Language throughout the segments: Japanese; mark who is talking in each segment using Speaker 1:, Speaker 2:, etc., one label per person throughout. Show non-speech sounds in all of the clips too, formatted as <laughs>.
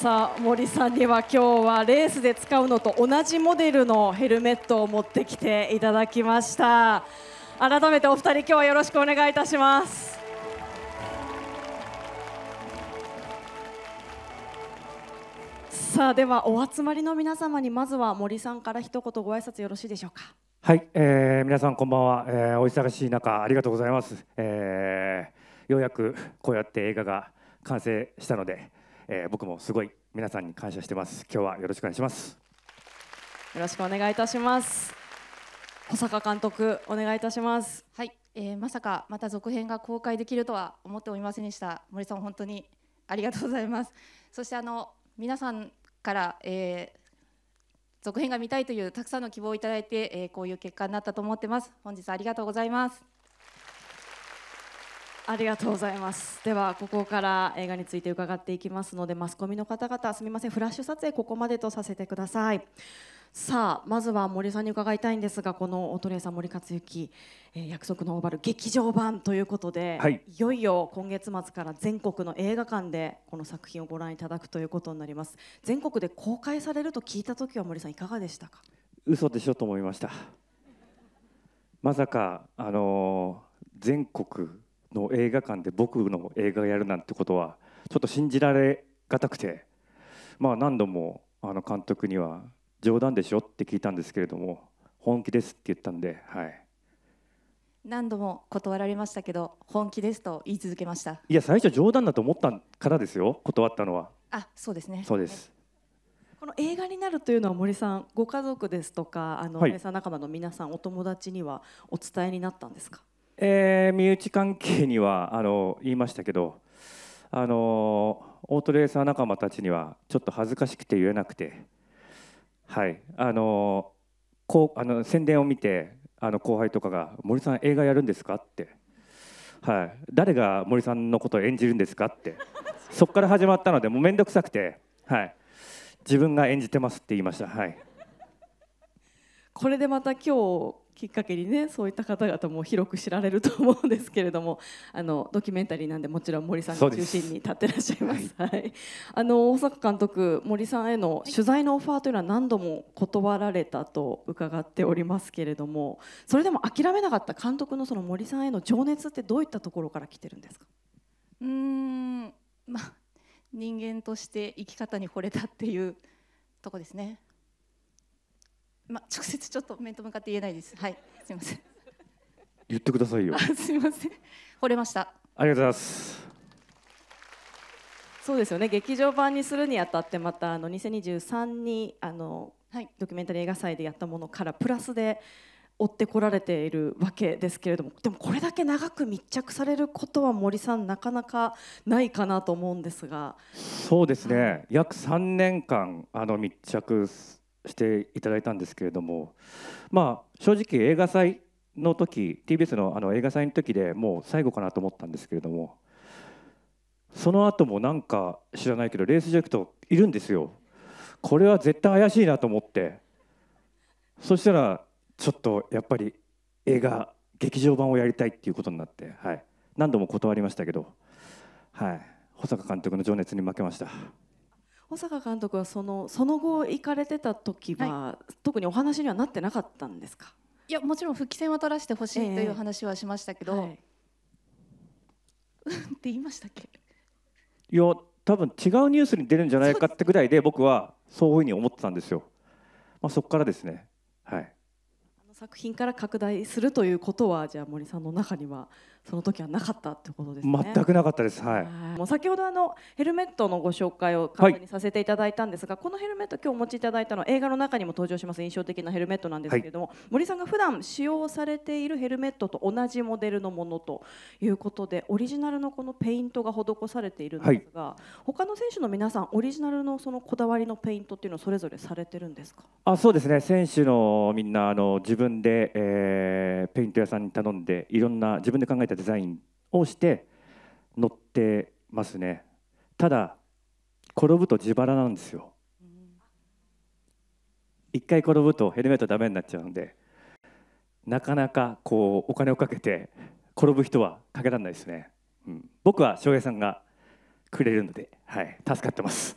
Speaker 1: さあ森さんには今日はレースで使うのと同じモデルのヘルメットを持ってきていただきました改めてお二人今日はよろしくお願いいたしますさあではお集まりの皆様にまずは森さんから一言ご挨拶よろしいでしょうか
Speaker 2: はい、えー、皆さんこんばんは、えー、お忙しい中ありがとうございます、えー、ようやくこうやって映画が完成したのでえー、僕もすごい皆さんに感謝してます今日はよろしくお願いします
Speaker 1: よろしくお願いいたしま
Speaker 3: す保坂監督お願いいたしますはい、えー、まさかまた続編が公開できるとは思っておりませんでした森さん本当にありがとうございますそしてあの皆さんから、えー、続編が見たいというたくさんの希望をいただいて、えー、こういう結果になったと思ってます本日ありがとうございます
Speaker 1: ありがとうございますではここから映画について伺っていきますのでマスコミの方々すみませんフラッシュ撮影ここまでとさせてくださいさあまずは森さんに伺いたいんですがこの乙女さん森克行、えー、約束のオーバル劇場版ということで、はい、いよいよ今月末から全国の映画館でこの作品をご覧いただくということになります全国で公開されると聞いた時は森さんいかがでしたか
Speaker 2: 嘘でしょと思いました <laughs> まさかあのー、全国の映画館で僕の映画をやるなんてことはちょっと信じられがたくて、まあ、何度もあの監督には冗談でしょって聞いたんですけれども本気ですって言ったんで、はい、
Speaker 3: 何度も断られましたけど本気ですと言い続けました
Speaker 2: いや最初冗談だと思ったからですよ断ったのは
Speaker 3: あ
Speaker 1: そうですねそうです、この映画になるというのは森さんご家族ですとかあの、はい、森さん仲間の皆さんお友達にはお伝えになったんですか
Speaker 2: えー、身内関係にはあの言いましたけどあのオートレーサー仲間たちにはちょっと恥ずかしくて言えなくて、はいあのこうあの宣伝を見てあの後輩とかが「森さん映画やるんですか?」って、はい、誰が森さんのことを演じるんですかってそこから始まったのでもう面倒くさくて、はい、自分が演じてますって言いました。はい
Speaker 1: これでまた今日きっかけにねそういった方々も広く知られると思うんですけれども <laughs> あのドキュメンタリーなんでもちろん森さんが中心に立ってらっしゃいます。はい、<laughs> あの大阪監督森さんへの取材のオファーというのは何度も断られたと伺っておりますけれどもそれでも諦めなかった監督のその森さんへの情熱ってどういったところから来てるんですか
Speaker 3: うんま人間として生き方に惚れたっていうとこですね。まあ、直接ちょっと面と向かって言えないです。はい、すみません。
Speaker 2: 言ってくださいよ。<laughs> す
Speaker 3: みません。惚れました。
Speaker 2: ありがとうございます。
Speaker 3: そうですよね。劇場版に
Speaker 1: するにあたってまたあの2023にあの、はい、ドキュメンタリー映画祭でやったものからプラスで追ってこられているわけですけれども、でもこれだけ長く密着されることは森さんなかなかないかなと思うんですが。
Speaker 2: そうですね。約3年間あの密着。していただいたんですけれども、まあ、正直映画祭の時 TBS のあの映画祭の時でもう最後かなと思ったんですけれどもその後もなんか知らないけどレースジェクトいるんですよこれは絶対怪しいなと思ってそしたらちょっとやっぱり映画劇場版をやりたいっていうことになって、はい、何度も断りましたけど、はい、保坂監督の情熱に負けました。
Speaker 1: 小坂監督はそのその後行かれてた時は、はい、特にお話にはなってな
Speaker 3: かったんですかいやもちろん復帰戦は取らせてほしいという話はしましたけど、えーはい、<laughs> って言いましたっけ
Speaker 2: いや多分違うニュースに出るんじゃないかってぐらいで僕はそういうふうに思ってたんですよ、まあ、そこからですねはい
Speaker 1: あの作品から拡大するということはじゃあ森さんの中にはその時はなかったってこと
Speaker 2: ですね全くなかったですはい
Speaker 1: もう先ほどあのヘルメットのご紹介を簡単にさせていただいたんですが、はい、このヘルメット今日お持ちいただいたのは映画の中にも登場します印象的なヘルメットなんですけれども、はい、森さんが普段使用されているヘルメットと同じモデルのものということでオリジナルのこのペイントが施されているんですが、はい、他の選手の皆さんオリジナルのそのこだわりのペイントっていうのをそれぞれされてるんですか
Speaker 2: あそうですね選手のみんなあの自分で、えー、ペイント屋さんに頼んでいろんな自分で考えたデザインをして乗ってますねただ転ぶと自腹なんですよ一回転ぶとヘルメットダメになっちゃうんでなかなかこうお金をかけて転ぶ人はかけられないですね、うん、僕は翔平さんがくれるので、はい、助かってます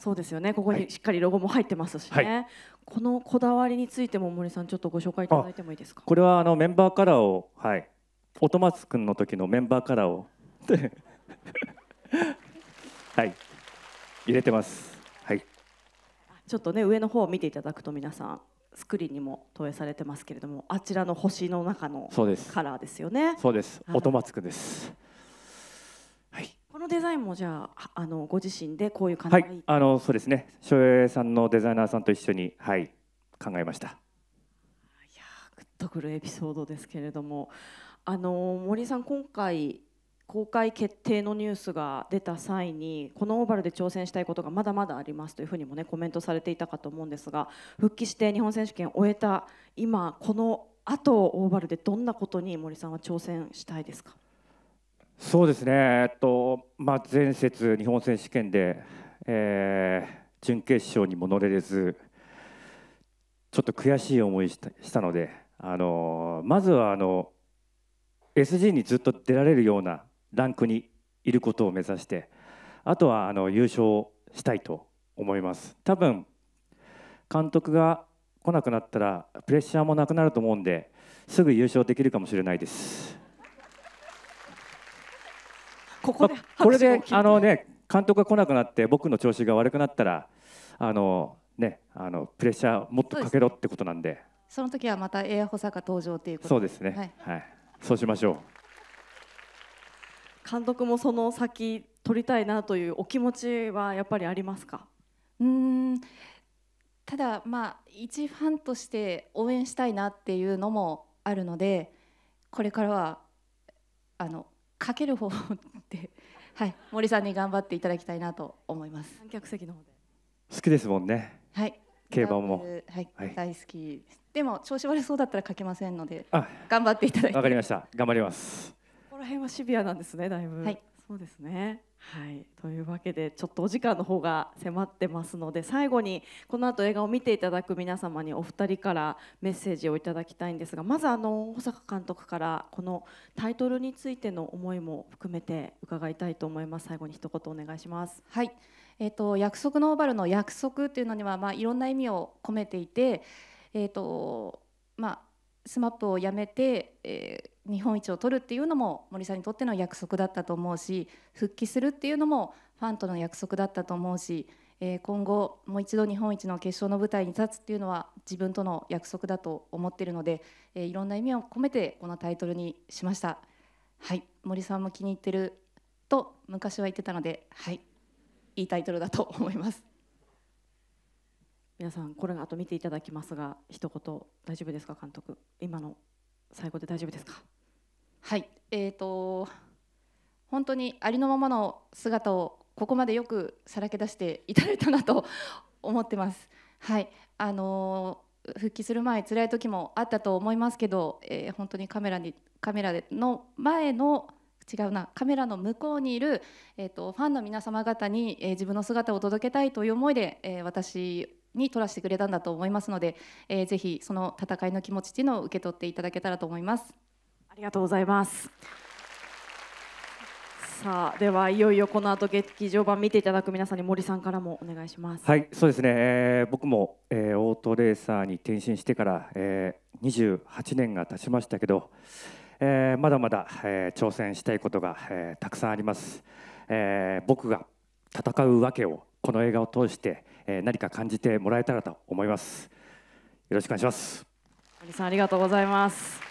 Speaker 1: そうですよねここにしっかりロゴも入ってますしね、はい、このこだわりについても森さんちょっとご紹介いただいてもいいですか
Speaker 2: これはあのメンバーカラーを、はい、音松君の時のメンバーカラーを <laughs> はい入れてますはい
Speaker 1: ちょっとね上の方を見ていただくと皆さんスクリーンにも投影されてますけれどもあちらの星の中のカラーですよねそうで
Speaker 2: す音松君です、
Speaker 1: はい、このデザインもじゃああのご自身でこういう感じ、はい、
Speaker 2: あのそうですね翔平さんのデザイナーさんと一緒にはい考えましたいや
Speaker 1: グッとくるエピソードですけれどもあの森さん、今回公開決定のニュースが出た際にこのオーバルで挑戦したいことがまだまだありますというふうにもねコメントされていたかと思うんですが復帰して日本選手権を終えた今この後オーバルでどんなことに森さんは挑戦したいですか
Speaker 2: そうですね、えっとまあ、前節日本選手権で、えー、準決勝にも乗れれずちょっと悔しい思いしたしたのであのまずはあの SG にずっと出られるようなランクにいることを目指してあとはあの優勝したいと思います多分監督が来なくなったらプレッシャーもなくなると思うんですぐ優勝できるかもしれないです
Speaker 3: ここで、まあ、これで
Speaker 2: あのね監督が来なくなって僕の調子が悪くなったらあのねあのプレッシャーもっとかけろってことなんでそ
Speaker 3: の時はまたエア佐坂登場ということそうですね、
Speaker 2: はい、はいそうしましょ
Speaker 1: う監督もその先撮りたいなというお気持ちはやっぱりありますか
Speaker 3: うんただまあ一ファンとして応援したいなっていうのもあるのでこれからはあのかける方って、<laughs> はい、森さんに頑張っていただきたいなと思います観客席の方で
Speaker 2: 好きですもんねはい競馬も、はい、はい、大
Speaker 3: 好きですでも調子悪そうだったら書けませんので頑張っていただいて
Speaker 2: わかりました頑張ります
Speaker 3: ここら辺はシ
Speaker 1: ビアなんですねだいぶ、はい、そうですねはいというわけでちょっとお時間の方が迫ってますので最後にこの後映画を見ていただく皆様にお二人からメッセージをいただきたいんですがまずあの保坂監督からこのタイトルについての思
Speaker 3: いも含めて伺いたいと思います最後に一言お願いしますはいえっ、ー、と約束のオーバルの約束というのにはまあいろんな意味を込めていてえーとまあ、SMAP をやめて、えー、日本一を取るっていうのも森さんにとっての約束だったと思うし復帰するっていうのもファンとの約束だったと思うし、えー、今後もう一度日本一の決勝の舞台に立つっていうのは自分との約束だと思っているので、えー、いろんな意味を込めてこのタイトルにしました。はい、森さんも気に入ってると昔は言ってたので、はい、いいタイトルだと思います。皆さんこれがあと見ていただきますが一言大丈夫ですか監督今の最後で大丈夫ですかはいえーと、本当にありのままの姿をここまでよくさらけ出していただいたなと思ってます。はいあの復帰する前辛い時もあったと思いますけど、えー、本当にカメラにカメラの前の違うなカメラの向こうにいる、えーと、ファンの皆様方に、えー、自分の姿を届けたいという思いで、え私に取らせてくれたんだと思いますので、えー、ぜひその戦いの気持ちっていうのを受け取っていただけたらと思います。ありがとうございます。
Speaker 1: さあではいよいよこの後劇場版見ていただく皆さんに森さんからもお願いします
Speaker 2: はいそうですね、えー、僕も、えー、オートレーサーに転身してから、えー、28年が経ちましたけど、えー、まだまだ、えー、挑戦したいことが、えー、たくさんあります、えー、僕が戦うわけをこの映画を通して、え何か感じてもらえたらと思いますよろしくお願いします
Speaker 1: さんありがとうございます